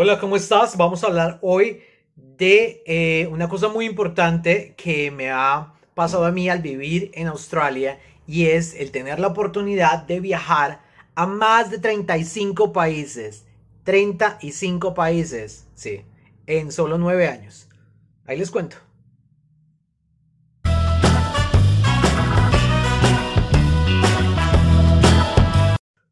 Hola, ¿cómo estás? Vamos a hablar hoy de eh, una cosa muy importante que me ha pasado a mí al vivir en Australia y es el tener la oportunidad de viajar a más de 35 países. 35 países, sí, en solo 9 años. Ahí les cuento.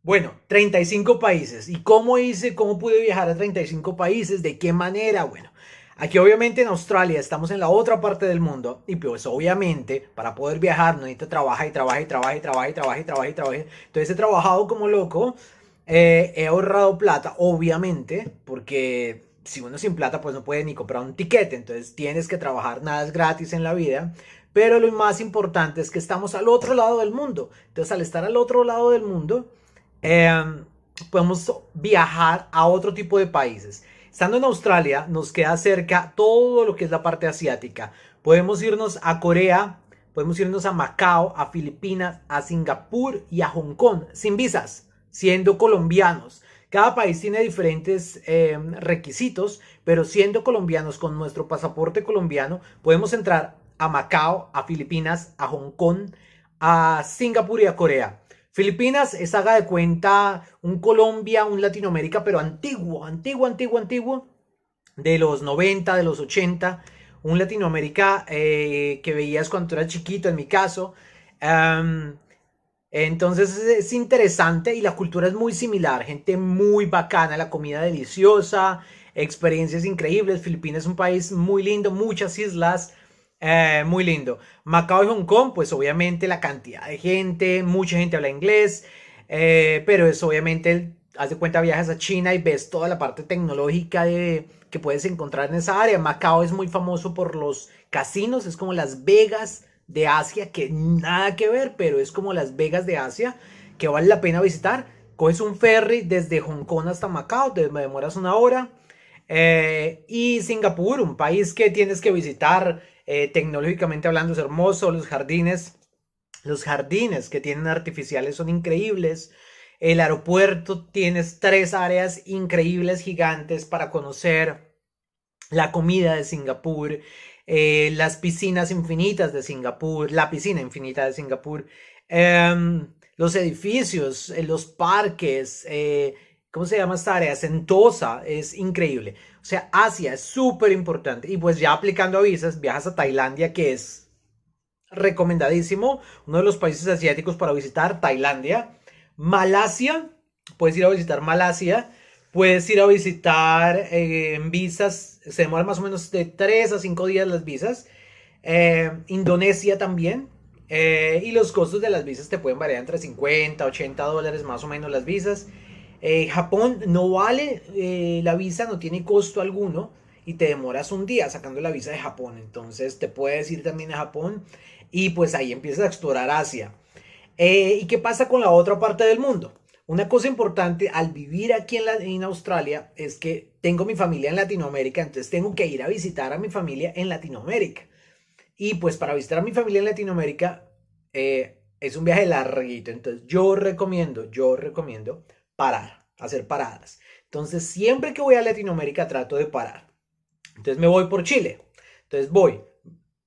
Bueno, 35 países. ¿Y cómo hice? ¿Cómo pude viajar a 35 países? ¿De qué manera? Bueno, aquí obviamente en Australia estamos en la otra parte del mundo y pues obviamente para poder viajar no necesito trabajar y trabajar y trabajar y trabajar y trabajar y trabajar. y Entonces he trabajado como loco, eh, he ahorrado plata, obviamente, porque si uno sin plata pues no puede ni comprar un tiquete, entonces tienes que trabajar, nada es gratis en la vida. Pero lo más importante es que estamos al otro lado del mundo. Entonces al estar al otro lado del mundo, Em, podemos viajar a otro tipo de países. Estando en Australia, nos queda cerca todo lo que es la parte asiática. Podemos irnos a Corea, podemos irnos a Macao, a Filipinas, a Singapur y a Hong Kong sin visas, siendo colombianos. Cada país tiene diferentes em, requisitos, pero siendo colombianos con nuestro pasaporte colombiano, podemos entrar a Macao, a Filipinas, a Hong Kong, a Singapur y a Corea. Filipinas es haga de cuenta un Colombia, un Latinoamérica, pero antiguo, antiguo, antiguo, antiguo, de los 90, de los 80, un Latinoamérica eh, que veías cuando era chiquito, en mi caso. Em, entonces es interesante y la cultura es muy similar, gente muy bacana, la comida deliciosa, experiencias increíbles. Filipinas es un país muy lindo, muchas islas, eh, muy lindo. Macao y Hong Kong, pues obviamente la cantidad de gente, mucha gente habla inglés, eh, pero eso obviamente, haz de cuenta, viajas a China y ves toda la parte tecnológica de, que puedes encontrar en esa área. Macao es muy famoso por los casinos, es como Las Vegas de Asia, que nada que ver, pero es como Las Vegas de Asia, que vale la pena visitar. Coges un ferry desde Hong Kong hasta Macao, te demoras una hora. Eh, y Singapur, un país que tienes que visitar eh, tecnológicamente hablando es hermoso, los jardines, los jardines que tienen artificiales son increíbles. El aeropuerto tienes tres áreas increíbles, gigantes para conocer. La comida de Singapur, eh, las piscinas infinitas de Singapur, la piscina infinita de Singapur, em, los edificios, eh, los parques, ¿cómo se llama esta área? Sentosa, es increíble. O sea, Asia es súper importante. Y pues ya aplicando a visas, viajas a Tailandia, que es recomendadísimo, uno de los países asiáticos para visitar, Tailandia. Malasia, puedes ir a visitar Malasia. Puedes ir a visitar eh, en visas, se demoran más o menos de 3 a 5 días las visas. Eh, Indonesia también. Eh, y los costos de las visas te pueden variar entre 50, 80 dólares más o menos las visas. Eh, Japón no vale eh, la visa, no tiene costo alguno y te demoras un día sacando la visa de Japón. Entonces te puedes ir también a Japón y pues ahí empiezas a explorar Asia. Eh, ¿Y qué pasa con la otra parte del mundo? Una cosa importante al vivir aquí en, Australia es que tengo mi familia en Latinoamérica, entonces tengo que ir a visitar a mi familia en Latinoamérica. Y pues para visitar a mi familia en Latinoamérica es un viaje larguito, entonces yo recomiendo, yo recomiendo parar, hacer paradas. Entonces, siempre que voy a Latinoamérica trato de parar. Entonces me voy por Chile. Entonces voy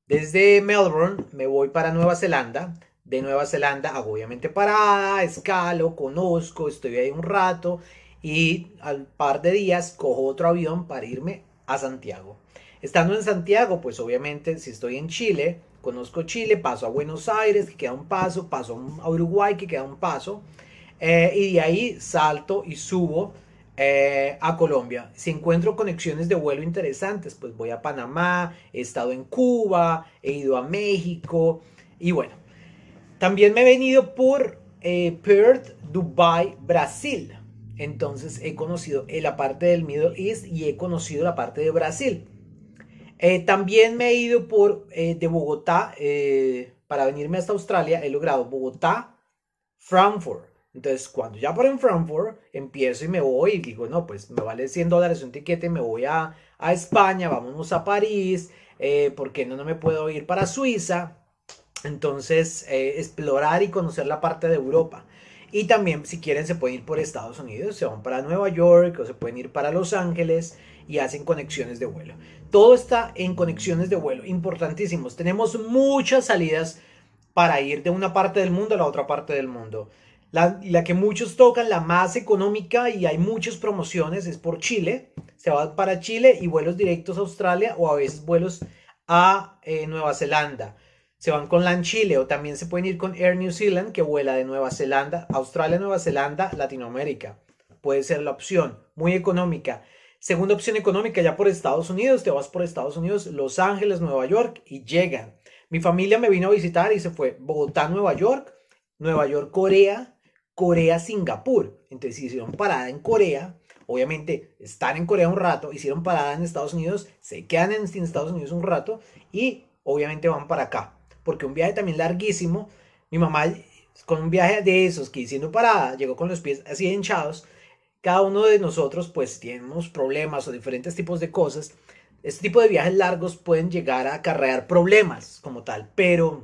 desde Melbourne, me voy para Nueva Zelanda. De Nueva Zelanda hago obviamente parada, escalo, conozco, estoy ahí un rato y al par de días cojo otro avión para irme a Santiago. Estando en Santiago, pues obviamente si estoy en Chile, conozco Chile, paso a Buenos Aires, que queda un paso, paso a Uruguay, que queda un paso. Eh, y de ahí salto y subo eh, a Colombia. Si encuentro conexiones de vuelo interesantes, pues voy a Panamá, he estado en Cuba, he ido a México y bueno. También me he venido por eh, Perth, Dubai, Brasil. Entonces he conocido la parte del Middle East y he conocido la parte de Brasil. también me he ido por de Bogotá para venirme hasta Australia. He logrado Bogotá, Frankfurt, entonces, cuando ya por en Frankfurt, empiezo y me voy y digo, no, pues me vale 100 dólares un tiquete, me voy a, a España, vámonos a París, eh, porque no, me puedo ir para Suiza. Entonces, eh, explorar y conocer la parte de Europa. Y también, si quieren, se pueden ir por Estados Unidos, se van para Nueva York o se pueden ir para Los Ángeles y hacen conexiones de vuelo. Todo está en conexiones de vuelo, importantísimos. Tenemos muchas salidas para ir de una parte del mundo a la otra parte del mundo. La, la, que muchos tocan, la más económica y hay muchas promociones, es por Chile. Se va para Chile y vuelos directos a Australia o a veces vuelos a eh, Nueva Zelanda. Se van con LAN Chile o también se pueden ir con Air New Zealand que vuela de Nueva Zelanda, Australia, Nueva Zelanda, Latinoamérica. Puede ser la opción, muy económica. Segunda opción económica, ya por Estados Unidos, te vas por Estados Unidos, Los Ángeles, Nueva York y llegan. Mi familia me vino a visitar y se fue Bogotá, Nueva York, Nueva York, Corea, Corea-Singapur. Entonces hicieron parada en Corea, obviamente están en Corea un rato, hicieron parada en Estados Unidos, se quedan en, Estados Unidos un rato y obviamente van para acá, porque un viaje también larguísimo, mi mamá con un viaje de esos que hicieron parada, llegó con los pies así hinchados, cada uno de nosotros pues tenemos problemas o diferentes tipos de cosas, este tipo de viajes largos pueden llegar a acarrear problemas como tal, pero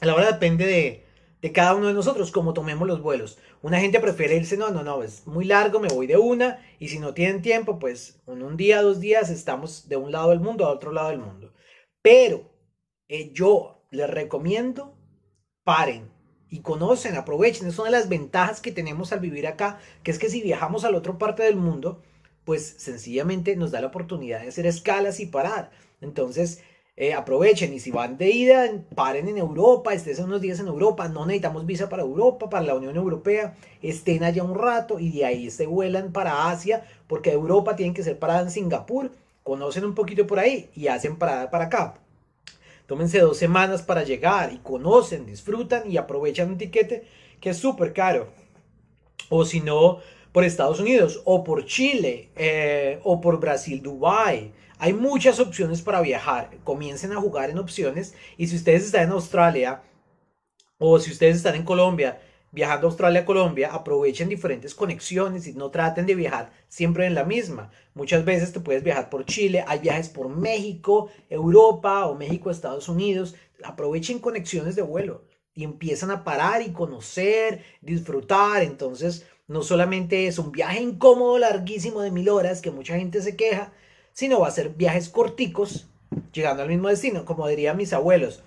a la hora depende de de cada uno de nosotros, como tomemos los vuelos. Una gente prefiere irse, no, no, no, es muy largo, me voy de una, y si no tienen tiempo, pues en un día, dos días estamos de un lado del mundo a otro lado del mundo. Pero eh, yo les recomiendo, paren y conocen, aprovechen. Es una de las ventajas que tenemos al vivir acá, que es que si viajamos a la otra parte del mundo, pues sencillamente nos da la oportunidad de hacer escalas y parar. Entonces, eh, aprovechen y si van de ida, paren en Europa, estén unos días en Europa, no necesitamos visa para Europa, para la Unión Europea, estén allá un rato y de ahí se vuelan para Asia, porque Europa tienen que ser parada en Singapur, conocen un poquito por ahí y hacen parada para acá. Tómense dos semanas para llegar y conocen, disfrutan y aprovechan un tiquete que es súper caro. O si no, por Estados Unidos o por Chile eh, o por Brasil, Dubai. Hay muchas opciones para viajar. Comiencen a jugar en opciones y si ustedes están en Australia o si ustedes están en Colombia, viajando Australia Colombia, aprovechen diferentes conexiones y no traten de viajar siempre en la misma. Muchas veces te puedes viajar por Chile, hay viajes por México, Europa o México, Estados Unidos. Aprovechen conexiones de vuelo y empiezan a parar y conocer, disfrutar. Entonces, no solamente es un viaje incómodo, larguísimo de mil horas, que mucha gente se queja, sino va a ser viajes corticos, llegando al mismo destino, como dirían mis abuelos.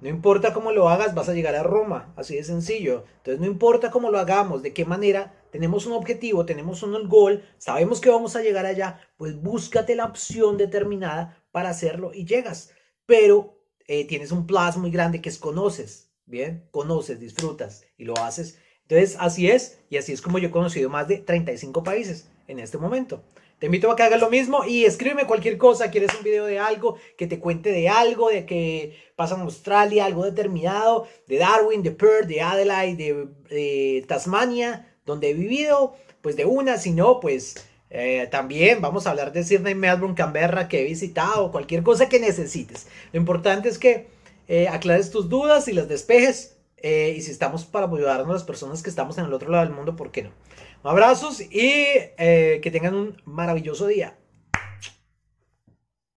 No importa cómo lo hagas, vas a llegar a Roma, así de sencillo. Entonces no importa cómo lo hagamos, de qué manera, tenemos un objetivo, tenemos un gol, sabemos que vamos a llegar allá, pues búscate la opción determinada para hacerlo y llegas. Pero eh, tienes un plus muy grande que es conoces, ¿bien? Conoces, disfrutas y lo haces entonces, así es, y así es como yo he conocido más de 35 países en este momento. Te invito a que hagas lo mismo y escríbeme cualquier cosa, quieres un video de algo, que te cuente de algo, de que pasa en Australia, algo determinado, de Darwin, de Perth, de Adelaide, de, Tasmania, donde he vivido, pues de una, si no, pues eh, también vamos a hablar de Sydney, Melbourne, Canberra, que he visitado, cualquier cosa que necesites. Lo importante es que eh, aclares tus dudas y las despejes eh, y si estamos para ayudarnos a las personas que estamos en el otro lado del mundo, ¿por qué no? abrazos y eh, que tengan un maravilloso día.